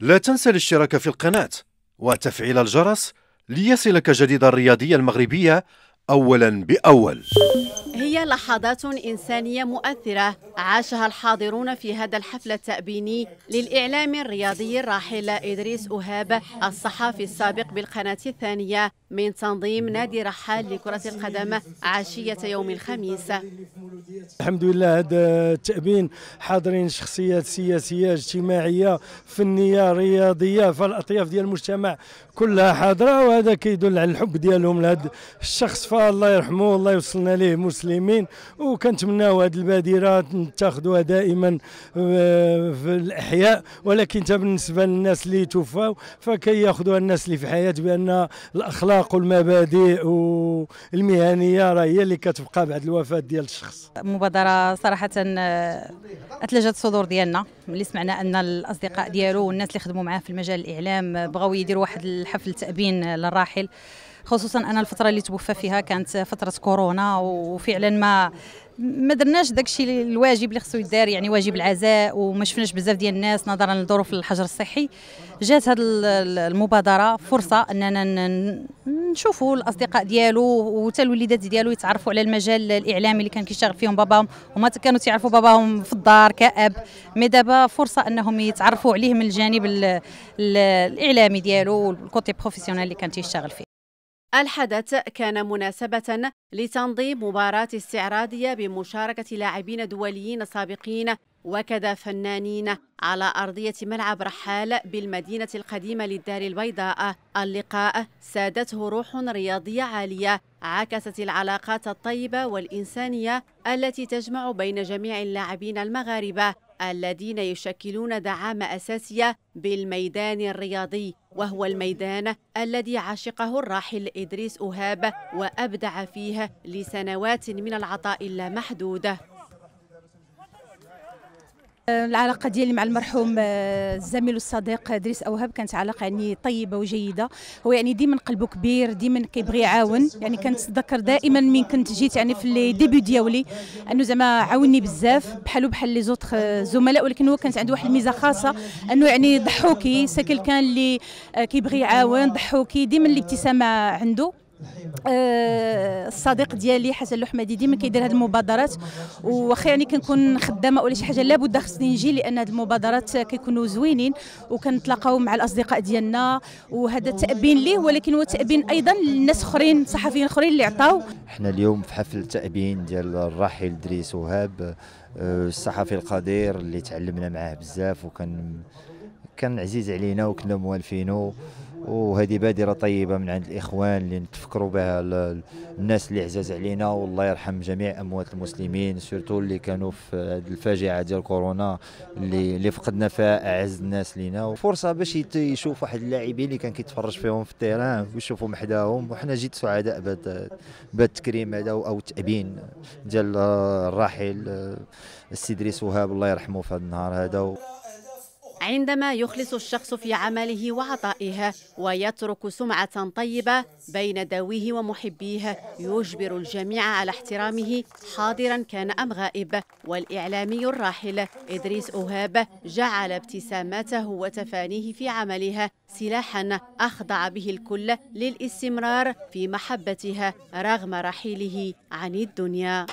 لا تنسى الاشتراك في القناة وتفعيل الجرس ليصلك جديد الرياضية المغربية اولا باول هي لحظات انسانيه مؤثره عاشها الحاضرون في هذا الحفل التابيني للاعلام الرياضي الراحل ادريس اهاب الصحفي السابق بالقناه الثانيه من تنظيم نادي رحال لكره القدم عشيه يوم الخميس الحمد لله هذا التابين حاضرين شخصيات سياسيه اجتماعيه فنيه رياضيه فالاطياف ديال المجتمع كلها حاضره وهذا كيدل على الحب ديالهم لهذا الشخص فالله يرحمه الله يوصلنا ليه مسلمين وكنتمناو هذه البادره تاخذوها دائما آه، في الاحياء ولكن حتى بالنسبه للناس اللي توفاو فكياخذوها الناس اللي في الحياه بان الاخلاق والمبادئ والمهنيه راه هي اللي كتبقى بعد الوفاه ديال الشخص مبادره صراحه آه، اثلجت الصدور ديالنا اللي سمعنا ان الاصدقاء ديالو والناس اللي خدموا معاه في المجال الاعلام بغاو يديروا واحد الحفل تابين للراحل خصوصا انا الفتره اللي توفى فيها كانت فتره كورونا وفعلا ما ما درناش داكشي الواجب اللي خصو يدار يعني واجب العزاء وما شفناش بزاف ديال الناس نظرا لظروف الحجر الصحي جات هذه المبادره فرصه اننا نشوفوا الاصدقاء ديالو وحتى الوليدات ديالو يتعرفوا على المجال الاعلامي اللي كان كيشتغل فيهم باباهم هما كانوا تيعرفوا باباهم في الدار كاب مي دابا فرصه انهم يتعرفوا عليه من الجانب الاعلامي ديالو والكوتي بروفيسيونيل اللي كان تيشتغل فيه الحدث كان مناسبة لتنظيم مباراة استعراضية بمشاركة لاعبين دوليين سابقين وكذا فنانين على أرضية ملعب رحال بالمدينة القديمة للدار البيضاء اللقاء سادته روح رياضية عالية عكست العلاقات الطيبة والإنسانية التي تجمع بين جميع اللاعبين المغاربة الذين يشكلون دعامة أساسية بالميدان الرياضي وهو الميدان الذي عشقه الراحل إدريس أهاب وأبدع فيه لسنوات من العطاء اللامحدود العلاقه ديالي مع المرحوم آه، الزميل والصديق ادريس اوهب كانت علاقه يعني طيبه وجيده هو يعني ديما قلبه كبير ديما كيبغي يعاون يعني كنتذكر دائما من كنت جيت يعني في لي ديبي ديالي انه زعما عاوني بزاف بحالو بحال لي زوتر زملاء ولكن هو كانت عنده واحد الميزه خاصه انه يعني ضحوكي ساكل كان اللي آه، كيبغي يعاون ضحوكي ديما الابتسامه عنده آه، الصديق ديالي حسن الحمادي ديما كيدير هذه المبادرات واخا يعني كنكون خدامه ولا شي حاجه لابد خصني نجي لان هذه المبادرات كيكونوا زوينين وكنتلاقاو مع الاصدقاء ديالنا وهذا تابين ليه ولكن هو تابين ايضا للناس اخرين صحفيين اخرين اللي عطاو حنا اليوم في حفل تابين ديال الراحل دريس وهاب آه، الصحفي القدير اللي تعلمنا معاه بزاف وكان كان عزيز علينا وكنا موالفينو وهذه بادره طيبه من عند الاخوان اللي نتفكروا بها الناس اللي عزاز علينا والله يرحم جميع اموات المسلمين سورتو اللي كانوا في الفاجعه ديال كورونا اللي اللي فقدنا فيها اعز الناس لينا وفرصه باش يشوف واحد اللاعبين اللي كان كيتفرج فيهم في التيران ويشوفهم حداهم وحنا جيت سعداء بهذا التكريم هذا او التابين ديال الراحل السيد ريس وهاب الله يرحمه في هذا النهار هذا عندما يخلص الشخص في عمله وعطائه ويترك سمعة طيبة بين ذويه ومحبيه يجبر الجميع على احترامه حاضرا كان أم غائب والإعلامي الراحل إدريس أوهاب جعل ابتساماته وتفانيه في عملها سلاحا أخضع به الكل للاستمرار في محبتها رغم رحيله عن الدنيا